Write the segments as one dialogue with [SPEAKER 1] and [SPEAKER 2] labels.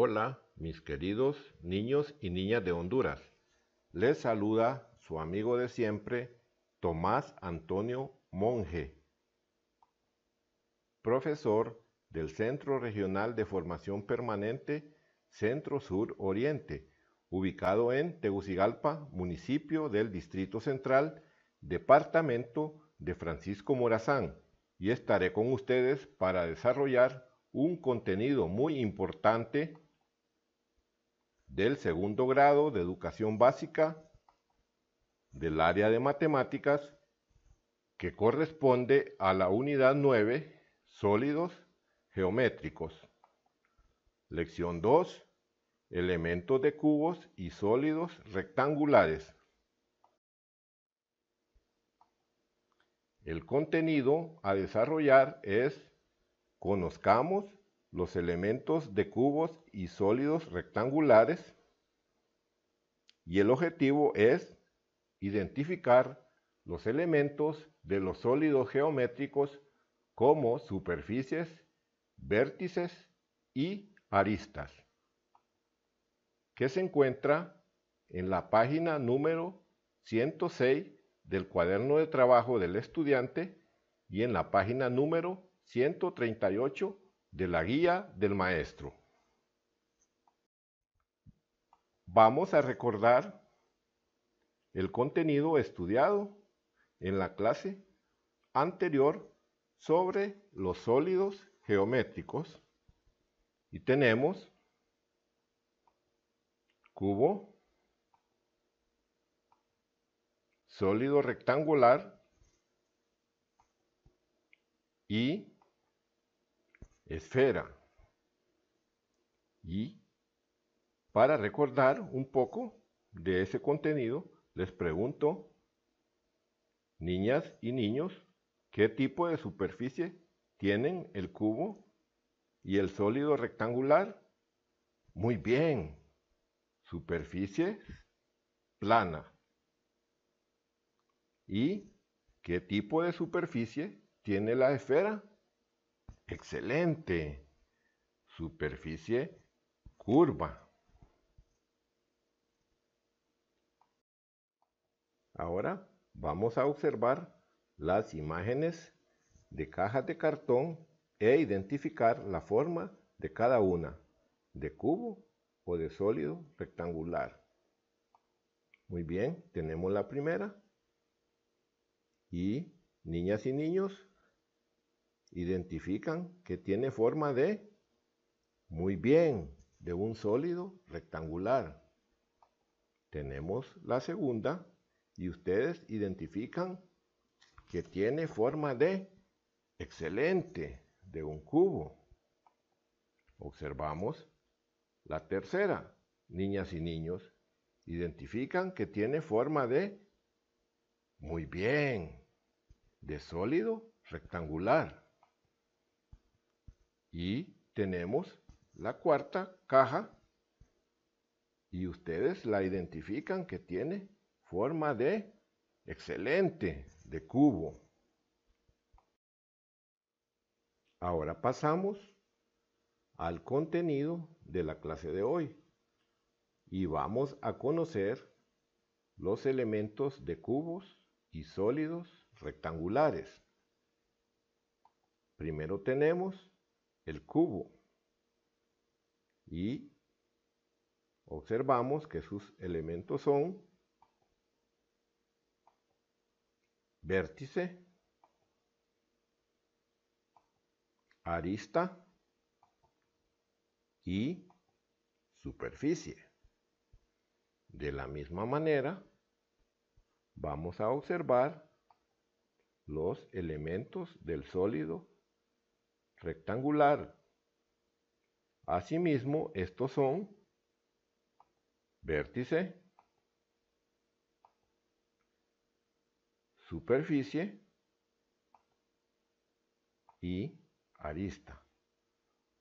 [SPEAKER 1] Hola, mis queridos niños y niñas de Honduras. Les saluda su amigo de siempre, Tomás Antonio Monge, profesor del Centro Regional de Formación Permanente Centro Sur Oriente, ubicado en Tegucigalpa, municipio del Distrito Central, departamento de Francisco Morazán, y estaré con ustedes para desarrollar un contenido muy importante del segundo grado de educación básica del área de matemáticas que corresponde a la unidad 9, sólidos geométricos. Lección 2, elementos de cubos y sólidos rectangulares. El contenido a desarrollar es, conozcamos los elementos de cubos y sólidos rectangulares y el objetivo es identificar los elementos de los sólidos geométricos como superficies, vértices y aristas, que se encuentra en la página número 106 del cuaderno de trabajo del estudiante y en la página número 138 de la guía del maestro. Vamos a recordar el contenido estudiado en la clase anterior sobre los sólidos geométricos y tenemos cubo, sólido rectangular y esfera. Y para recordar un poco de ese contenido, les pregunto, niñas y niños, ¿qué tipo de superficie tienen el cubo y el sólido rectangular? Muy bien, superficie plana. ¿Y qué tipo de superficie tiene la esfera? Excelente. Superficie curva. Ahora vamos a observar las imágenes de cajas de cartón e identificar la forma de cada una, de cubo o de sólido rectangular. Muy bien, tenemos la primera. Y niñas y niños, identifican que tiene forma de, muy bien, de un sólido rectangular. Tenemos la segunda y ustedes identifican que tiene forma de, excelente, de un cubo. Observamos la tercera. Niñas y niños identifican que tiene forma de, muy bien, de sólido rectangular. Y tenemos la cuarta caja y ustedes la identifican que tiene forma de excelente, de cubo. Ahora pasamos al contenido de la clase de hoy y vamos a conocer los elementos de cubos y sólidos rectangulares. Primero tenemos el cubo y observamos que sus elementos son vértice, arista y superficie. De la misma manera, vamos a observar los elementos del sólido rectangular. Asimismo, estos son vértice, superficie y arista.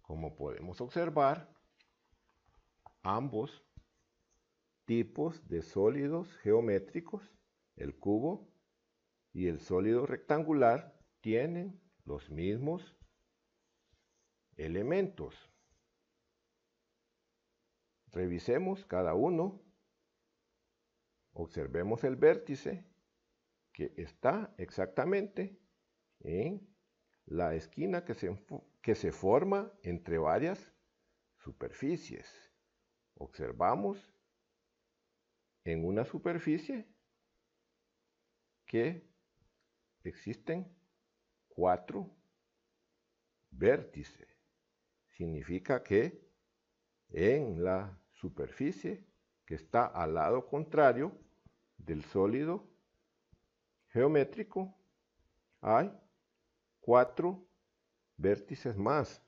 [SPEAKER 1] Como podemos observar, ambos tipos de sólidos geométricos, el cubo y el sólido rectangular, tienen los mismos elementos. Revisemos cada uno. Observemos el vértice que está exactamente en la esquina que se, que se forma entre varias superficies. Observamos en una superficie que existen cuatro vértices significa que en la superficie que está al lado contrario del sólido geométrico hay cuatro vértices más.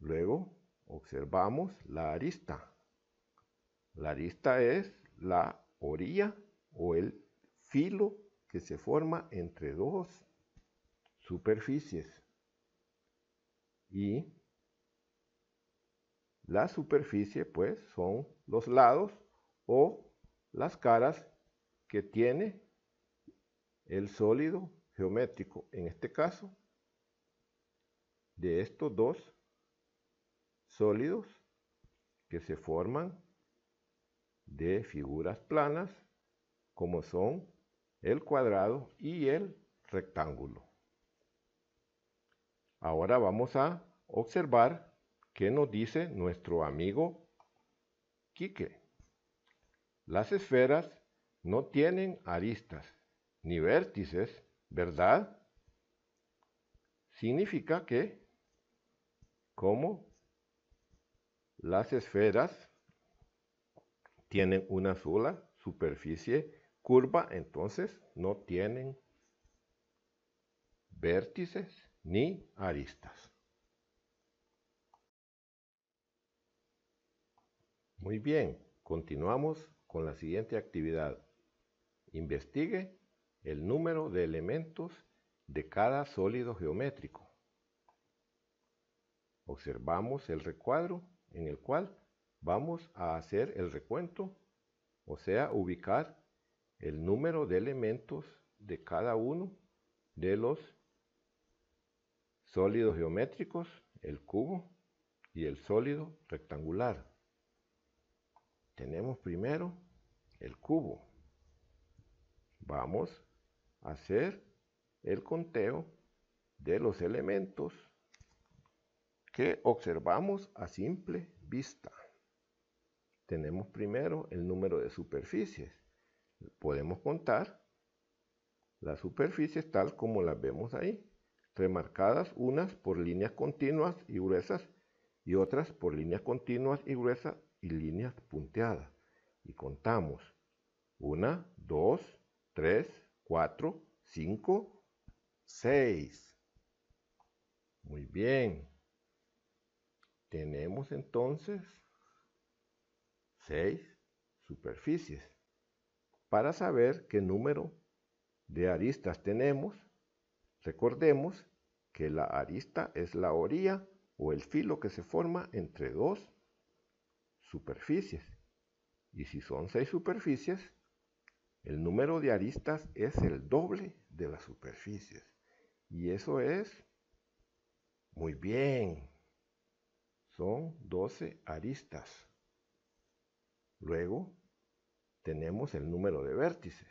[SPEAKER 1] Luego observamos la arista. La arista es la orilla o el filo que se forma entre dos superficies y la superficie pues son los lados o las caras que tiene el sólido geométrico, en este caso, de estos dos sólidos que se forman de figuras planas como son el cuadrado y el rectángulo. Ahora vamos a observar qué nos dice nuestro amigo Quique. Las esferas no tienen aristas ni vértices, ¿verdad? Significa que, como las esferas tienen una sola superficie curva, entonces no tienen vértices ni aristas. Muy bien, continuamos con la siguiente actividad. Investigue el número de elementos de cada sólido geométrico. Observamos el recuadro en el cual vamos a hacer el recuento, o sea, ubicar el número de elementos de cada uno de los sólidos geométricos, el cubo y el sólido rectangular. Tenemos primero el cubo. Vamos a hacer el conteo de los elementos que observamos a simple vista. Tenemos primero el número de superficies. Podemos contar las superficies tal como las vemos ahí remarcadas unas por líneas continuas y gruesas y otras por líneas continuas y gruesas y líneas punteadas. Y contamos 1, 2, 3, 4, 5, 6. Muy bien. Tenemos entonces 6 superficies. Para saber qué número de aristas tenemos, Recordemos que la arista es la orilla o el filo que se forma entre dos superficies. Y si son seis superficies, el número de aristas es el doble de las superficies. Y eso es muy bien. Son 12 aristas. Luego tenemos el número de vértices.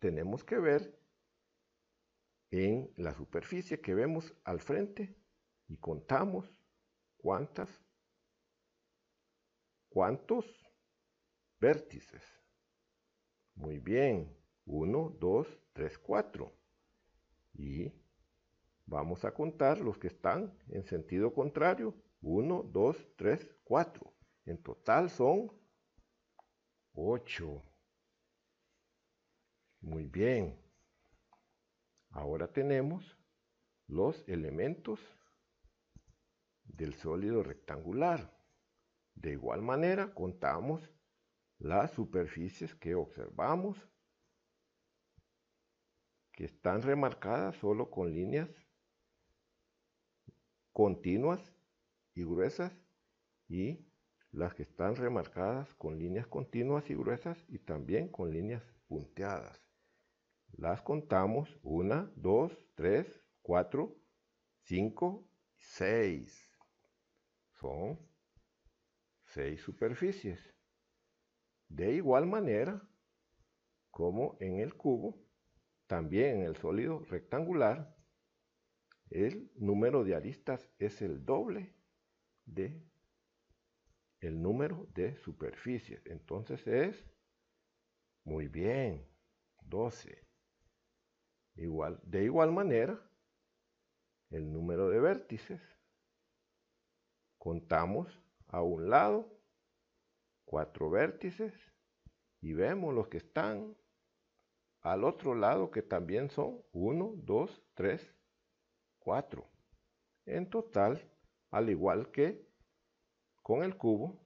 [SPEAKER 1] tenemos que ver en la superficie que vemos al frente y contamos cuántas, cuántos vértices. Muy bien, 1, 2, 3, 4. Y vamos a contar los que están en sentido contrario. 1, 2, 3, 4. En total son 8. Muy bien. Ahora tenemos los elementos del sólido rectangular. De igual manera contamos las superficies que observamos que están remarcadas solo con líneas continuas y gruesas y las que están remarcadas con líneas continuas y gruesas y también con líneas punteadas las contamos, 1, 2, 3, 4, 5, 6, son 6 superficies, de igual manera como en el cubo, también en el sólido rectangular, el número de aristas es el doble de el número de superficies, entonces es, muy bien, 12, de igual manera, el número de vértices. Contamos a un lado cuatro vértices y vemos los que están al otro lado que también son 1, 2, 3, 4. En total, al igual que con el cubo,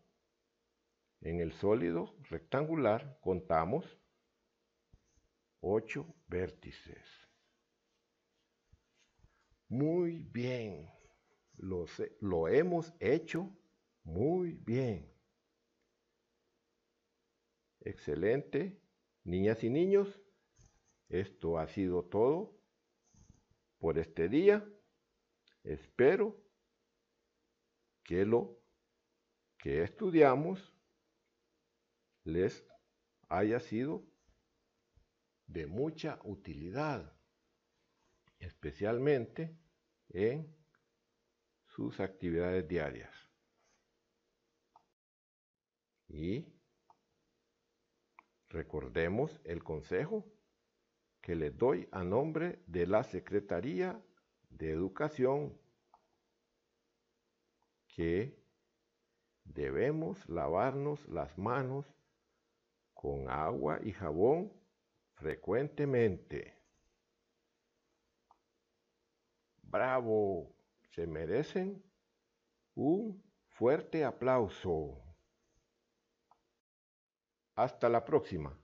[SPEAKER 1] en el sólido rectangular contamos ocho vértices. Muy bien, lo, lo hemos hecho muy bien. Excelente, niñas y niños, esto ha sido todo por este día. Espero que lo que estudiamos les haya sido de mucha utilidad, especialmente en sus actividades diarias. Y recordemos el consejo que les doy a nombre de la Secretaría de Educación, que debemos lavarnos las manos con agua y jabón frecuentemente. Bravo, se merecen un fuerte aplauso. Hasta la próxima.